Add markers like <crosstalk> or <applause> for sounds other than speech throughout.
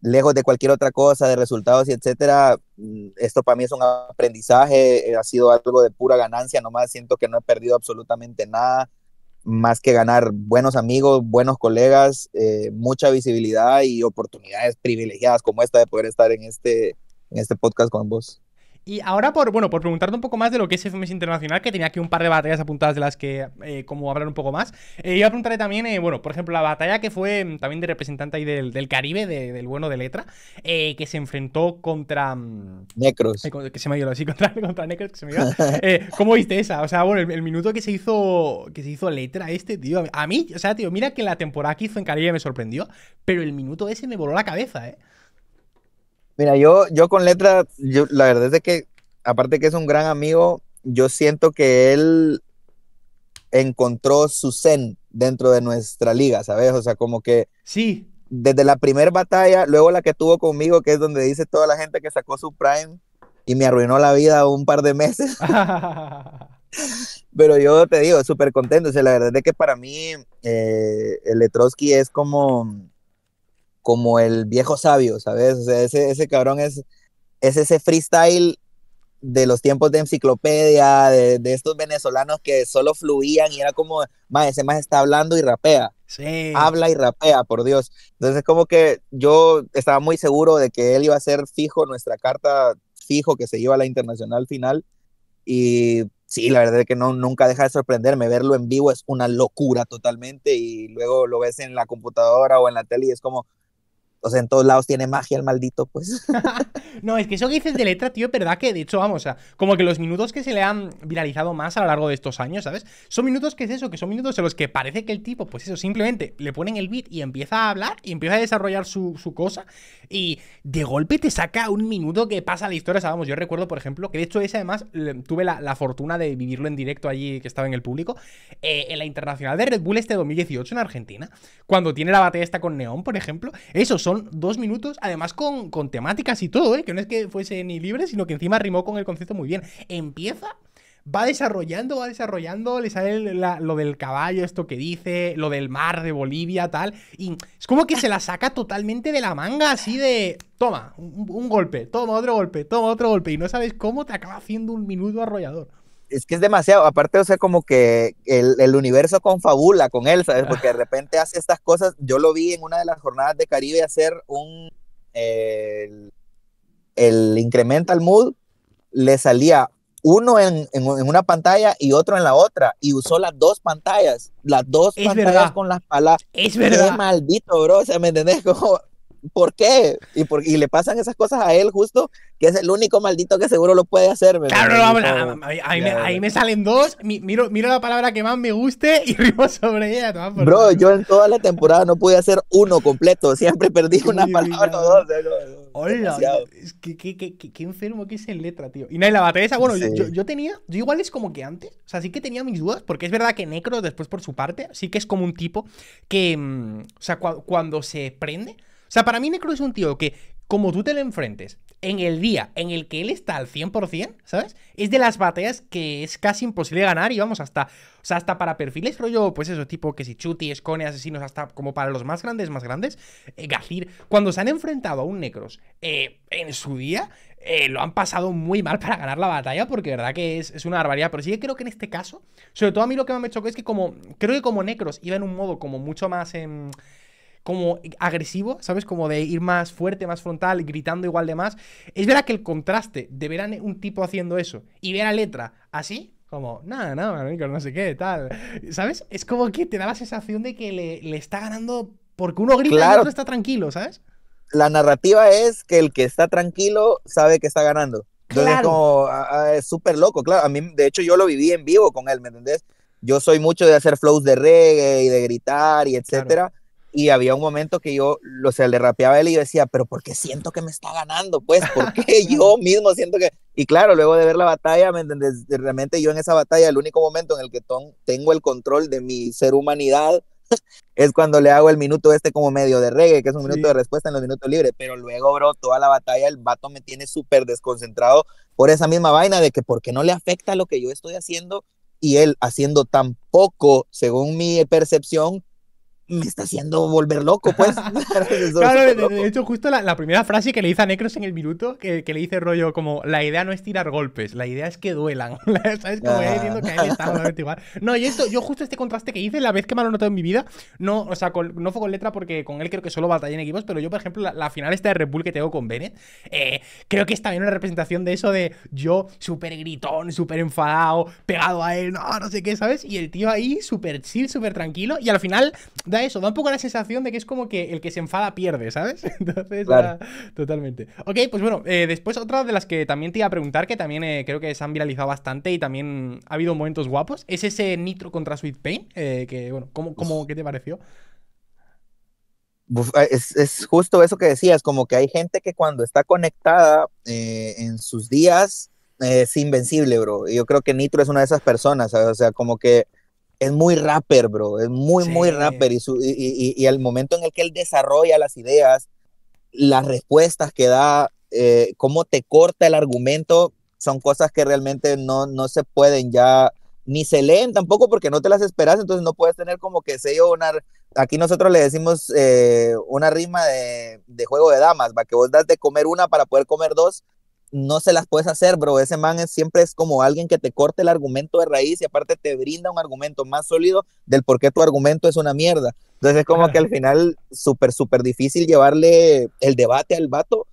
lejos de cualquier otra cosa, de resultados y etcétera, mm, esto para mí es un aprendizaje, eh, ha sido algo de pura ganancia, nomás siento que no he perdido absolutamente nada, más que ganar buenos amigos, buenos colegas, eh, mucha visibilidad y oportunidades privilegiadas como esta de poder estar en este, en este podcast con vos. Y ahora por, bueno, por preguntarte un poco más de lo que es FMS Internacional, que tenía aquí un par de batallas apuntadas de las que eh, como hablar un poco más, eh, iba a también, eh, bueno, por ejemplo, la batalla que fue mm, también de representante ahí del, Caribe, del bueno de Letra, eh, que se enfrentó contra... Necros. que se me ha así, contra, Necros, que se me ha ¿Cómo viste esa? O sea, bueno, el, minuto que se hizo que se hizo Letra este, tío, a mí, o sea, tío, mira que la temporada que hizo en Caribe me sorprendió, pero el minuto ese me voló la cabeza, ¿eh? Mira, yo, yo con letra, yo, la verdad es que, aparte que es un gran amigo, yo siento que él encontró su zen dentro de nuestra liga, ¿sabes? O sea, como que... Sí. Desde la primera batalla, luego la que tuvo conmigo, que es donde dice toda la gente que sacó su prime y me arruinó la vida un par de meses. <laughs> <laughs> Pero yo te digo, súper contento. O sea, la verdad es que para mí eh, el Letrosky es como como el viejo sabio, ¿sabes? O sea, ese, ese cabrón es, es ese freestyle de los tiempos de enciclopedia, de, de, estos venezolanos que solo fluían y era como, más ese más está hablando y rapea. Sí. Habla y rapea, por Dios. Entonces, como que yo estaba muy seguro de que él iba a ser fijo, nuestra carta fijo que se iba a la internacional final. Y sí, la verdad es que no, nunca deja de sorprenderme. Verlo en vivo es una locura totalmente. Y luego lo ves en la computadora o en la tele y es como, o sea, en todos lados tiene magia el maldito, pues. <laughs> no, es que eso que dices de letra, tío, es verdad que, de hecho, vamos, o sea, como que los minutos que se le han viralizado más a lo largo de estos años, ¿sabes? Son minutos que es eso, que son minutos en los que parece que el tipo, pues eso, simplemente le ponen el beat y empieza a hablar y empieza a desarrollar su, cosa y de golpe te saca un minuto que pasa la historia, o yo recuerdo, por ejemplo, que de hecho ese además tuve la, fortuna de vivirlo en directo allí que estaba en el público, eh, en la internacional de Red Bull este 2018 en Argentina, cuando tiene la batalla esta con Neón, por ejemplo, esos son dos minutos, además con, con temáticas y todo, ¿eh? que no es que fuese ni libre, sino que encima rimó con el concepto muy bien. Empieza va desarrollando, va desarrollando, le sale lo del caballo, esto que dice, lo del mar de Bolivia, tal. Y es como que se la saca totalmente de la manga, así de, toma, un, un golpe, toma otro golpe, toma otro golpe, y no sabes cómo te acaba haciendo un minuto arrollador es que es demasiado, aparte, o sea, como que el, el, universo confabula con él, ¿sabes? Ah. Porque de repente hace estas cosas, yo lo vi en una de las jornadas de Caribe hacer un, el, el incremental mood, le salía uno en, una pantalla y otro en la otra, y usó las dos pantallas, las dos pantallas con las palas, Es verdad. maldito, bro, o sea, ¿me entendés? <laughs> Como, ¿por qué? Y, por, le pasan esas cosas a él justo, que es el único maldito que seguro lo puede hacer. verdad claro, ahí, me, salen dos, miro, la palabra que más me guste y rimo <laughs> sobre ella. Bro, yo en toda la temporada no pude hacer uno completo, siempre perdí una palabra o dos. Hola, Qué enfermo que es en letra, tío. Y nada, la batería, bueno, yo, tenía, yo igual es como que antes, o sea, sí que tenía mis dudas, porque es verdad que Necro después por su parte, sí que es como un tipo que, mm, o sea, cuando se prende, o sea, para mí Necros es un tío que, como tú te le enfrentes, en el día en el que él está al 100%, ¿sabes? Es de las batallas que es casi imposible ganar y vamos hasta, o sea, hasta para perfiles rollo, pues eso, tipo que si Chuti, Cone, Asesinos, hasta como para los más grandes, más grandes, eh, cuando se han enfrentado a un Necros eh, en su día, eh, lo han pasado muy mal para ganar la batalla porque verdad que es, una barbaridad. Pero sí que creo que en este caso, sobre todo a mí lo que me chocó es que como, creo que como Necros iba en un modo como mucho más... en em, como agresivo, ¿sabes? Como de ir más fuerte, más frontal, gritando igual de más. Es verdad que el contraste de ver a un tipo haciendo eso y ver a letra así, como, nada, nada, no, no sé qué, tal. ¿Sabes? Es como que te da la sensación de que le, le está ganando porque uno grita y el otro está tranquilo, ¿sabes? La narrativa es que el que está tranquilo sabe que está ganando. claro. es como, ah, ah, es súper loco, claro. A mí, de hecho, yo lo viví en vivo con él, ¿me entendés? Yo soy mucho de hacer flows de reggae y de gritar y etcétera y había un momento que yo lo, se le rapeaba a él y yo decía, pero ¿por qué siento que me está ganando? Pues, ¿por qué <laughs> yo mismo siento que...? Y claro, luego de ver la batalla, ¿me Realmente yo en esa batalla, el único momento en el que tengo el control de mi ser humanidad <laughs> es cuando le hago el minuto este como medio de reggae, que es un minuto de respuesta en los minutos libres. Pero luego, bro, toda la batalla, el vato me tiene súper desconcentrado por esa misma vaina de que por qué no le afecta lo que yo estoy haciendo y él haciendo tan poco, según mi percepción, me está haciendo volver loco, pues. <laughs> <laughs> claro, de, hecho, justo la, primera frase que le dice a Necros en el minuto, que, le dice rollo como, la idea no es tirar golpes, la idea es que duelan. <laughs> ¿Sabes? Como eh, diciendo que ahí está ah. igual. No, y esto, yo justo este contraste que hice, la vez que más lo noté en mi vida, no, o sea, no fue con letra porque con él creo que solo batalla en equipos, pero yo, por ejemplo, la, final esta de Red Bull que tengo con Bennett, eh, creo que está bien una representación de eso de yo súper gritón, súper enfadado, pegado a él, no, no sé qué, ¿sabes? Y el tío ahí súper chill, súper tranquilo, y al final eso, da un poco la sensación de que es como que el que se enfada pierde, ¿sabes? <laughs> Entonces, totalmente. Ok, pues bueno, eh, después otra de las que también te iba a preguntar, que también eh, creo que se han viralizado bastante y también ha habido momentos guapos, es ese Nitro contra Sweet Pain, eh, que bueno, ¿cómo, cómo, qué te pareció? Ah, es, justo eso que decías, como que hay gente que cuando está conectada en sus días es invencible, bro. Yo creo que Nitro es una de esas personas, o sea, como que es muy rapper, bro, es muy, muy rapper. Y, su, y, y, el momento en el que él desarrolla las ideas, las respuestas que da, eh, cómo te corta el argumento, son cosas que realmente no, no se pueden ya, ni se leen tampoco porque no te las esperas, entonces no puedes tener como que sé yo Aquí nosotros le decimos eh, una rima de, de, juego de damas, va que vos das de comer una para poder comer dos, no se las puedes hacer, bro. Ese man siempre es como alguien que te corte el argumento de raíz y aparte te brinda un argumento más sólido del por qué tu argumento es una mierda. Entonces es como que al final súper, súper difícil llevarle el debate al vato.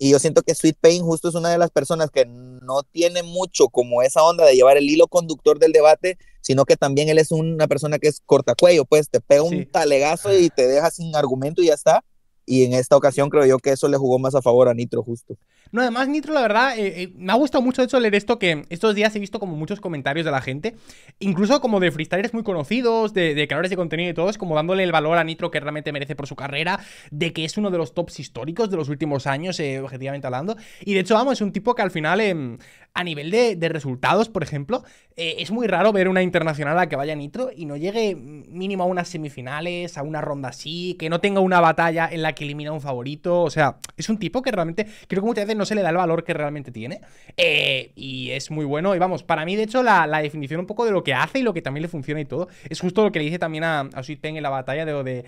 Y yo siento que Sweet Pain justo es una de las personas que no tiene mucho como esa onda de llevar el hilo conductor del debate, sino que también él es una persona que es cortacuello, pues te pega un talegazo y te deja sin argumento y ya está y en esta ocasión creo yo que eso le jugó más a favor a Nitro justo. No, además Nitro, la verdad, eh, eh, me ha gustado mucho de hecho leer esto que estos días he visto como muchos comentarios de la gente, incluso como de freestylers muy conocidos, de, creadores de contenido y todos, como dándole el valor a Nitro que realmente merece por su carrera, de que es uno de los tops históricos de los últimos años, eh, objetivamente hablando. Y de hecho, vamos, es un tipo que al final em, a nivel de, resultados, por ejemplo, eh, es muy raro ver una internacional a que vaya Nitro y no llegue mínimo a unas semifinales, a una ronda así, que no tenga una batalla en la que elimina a un favorito. O sea, es un tipo que realmente creo que muchas veces no se le da el valor que realmente tiene. Eh, y es muy bueno. Y vamos, para mí, de hecho, la, definición un poco de lo que hace y lo que también le funciona y todo, es justo lo que le dije también a, a en la batalla de lo de.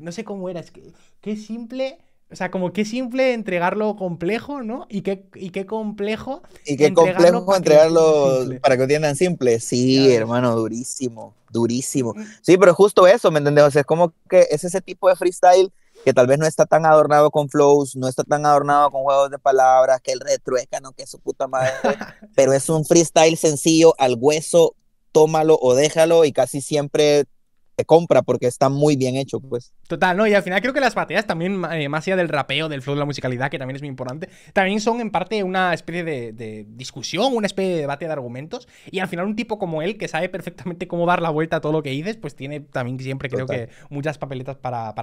No sé cómo era, es que. Qué simple o sea, como qué simple entregarlo complejo, ¿no? Y qué, y qué complejo. Y qué complejo entregarlo para que entiendan simple. Sí, hermano, durísimo, durísimo. Mm. Sí, pero justo eso, ¿me entendés? O sea, es como que es ese tipo de freestyle que tal vez no está tan adornado con flows, no está tan adornado con juegos de palabras, que el retruécano, que su puta madre, <laughs> pero es un freestyle sencillo, al hueso, tómalo o déjalo y casi siempre compra porque está muy bien hecho, pues. Total, no, y al final creo que las baterías también, eh, más allá del rapeo, del flow, de la musicalidad, que también es muy importante, también son en parte una especie de, discusión, una especie de debate de argumentos, y al final un tipo como él, que sabe perfectamente cómo dar la vuelta a todo lo que dices, pues tiene también siempre creo que muchas papeletas para